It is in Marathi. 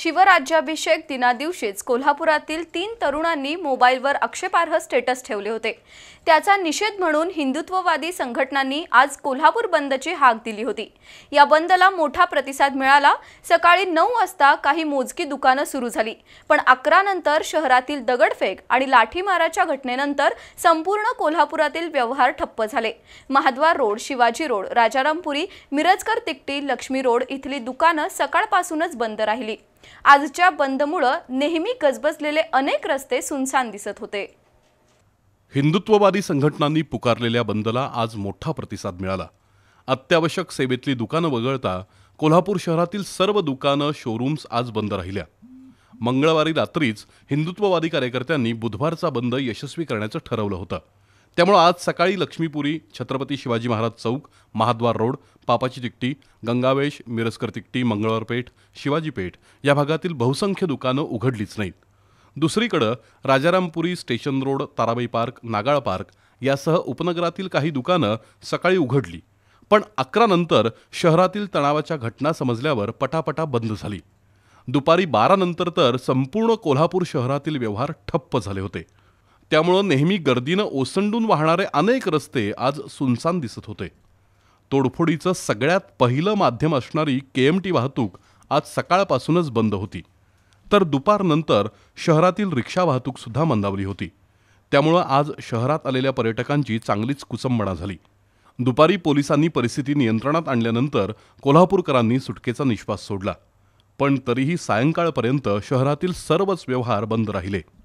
शिवराज्याभिषेक दिना दिवशीच कोल्हापुरातील तीन तरुणांनी मोबाईलवर आक्षेपार्ह स्टेटस ठेवले होते त्याचा निषेध म्हणून हिंदुत्ववादी संघटनांनी आज कोल्हापूर बंदची हाक दिली होती या बंदला मोठा प्रतिसाद मिळाला सकाळी नऊ वाजता काही मोजकी दुकानं सुरू झाली पण अकरा नंतर शहरातील दगडफेक आणि लाठीमाराच्या घटनेनंतर संपूर्ण कोल्हापुरातील व्यवहार ठप्प झाले Mahadwar road Shivaji road Rajarampuri Mirajkar Tikati Laxmi road इथली दुकानं सकाळपासूनच बंद राहिली आजच्या बंदमुळं नेहमी गजबजलेले अनेक रस्ते सुनसान दिसत होते हिंदुत्ववादी संघटनांनी पुकारलेल्या बंदला आज मोठा प्रतिसाद मिळाला अत्यावश्यक सेवेतली दुकानं वगळता कोल्हापूर शहरातील सर्व दुकानं शोरूम्स आज बंद राहिल्या मंगळवारी रात्रीच हिंदुत्ववादी कार्यकर्त्यांनी बुधवारचा बंद यशस्वी करण्याचं ठरवलं होतं त्यामुळे आज सकाळी लक्ष्मीपुरी छत्रपती शिवाजी महाराज चौक महाद्वार रोड पापाची तिकटी गंगावेश मिरजकर तिकटी मंगळवारपेठ शिवाजीपेठ या भागातील बहुसंख्य दुकानं उघडलीच नाहीत दुसरीकडं Rajarampuri station road Tarabai park Nagala park यासह उपनगरातील काही दुकानं सकाळी उघडली पण अकरानंतर नंतर शहरातील तणावाच्या घटना समजल्यावर पटापटा बंद झाली दुपारी बारा नंतर तर संपूर्ण कोल्हापूर शहरातील व्यवहार ठप्प झाले होते त्यामुळं नेहमी गर्दीनं ओसंडून वाहणारे अनेक रस्ते आज सुनसान दिसत होते तोडफोडीचं सगळ्यात पहिलं माध्यम असणारी के एम टी वाहतूक आज सकाळपासूनच बंद होती तर दुपारनंतर शहरातील रिक्षा वाहतूकसुद्धा मंदावली होती त्यामुळं आज शहरात आलेल्या पर्यटकांची चांगलीच कुसंबणा झाली दुपारी पोलिसांनी परिस्थिती नियंत्रणात आणल्यानंतर कोल्हापूरकरांनी सुटकेचा निश्वास सोडला पण तरीही सायंकाळपर्यंत शहरातील सर्वच व्यवहार बंद राहिले